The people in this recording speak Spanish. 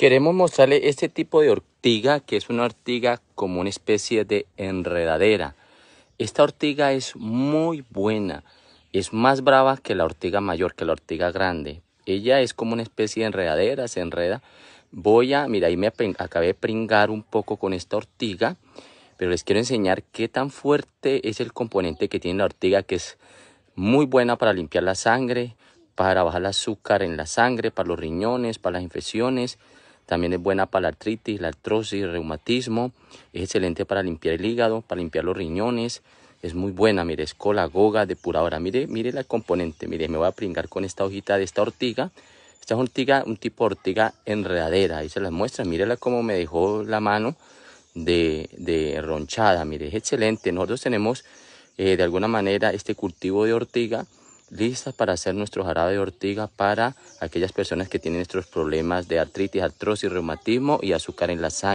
Queremos mostrarle este tipo de ortiga, que es una ortiga como una especie de enredadera. Esta ortiga es muy buena, es más brava que la ortiga mayor, que la ortiga grande. Ella es como una especie de enredadera, se enreda. Voy a, mira, ahí me acabé de pringar un poco con esta ortiga, pero les quiero enseñar qué tan fuerte es el componente que tiene la ortiga, que es muy buena para limpiar la sangre, para bajar el azúcar en la sangre, para los riñones, para las infecciones, también es buena para la artritis, la artrosis, el reumatismo. Es excelente para limpiar el hígado, para limpiar los riñones. Es muy buena, mire, es goga, depuradora. Mire, mire la componente, mire, me voy a pringar con esta hojita de esta ortiga. Esta es ortiga, un tipo de ortiga enredadera, ahí se las muestra. Mírela cómo me dejó la mano de, de ronchada, mire, es excelente. Nosotros tenemos eh, de alguna manera este cultivo de ortiga lista para hacer nuestro jarabe de ortiga para aquellas personas que tienen estos problemas de artritis, artrosis, reumatismo y azúcar en la sangre.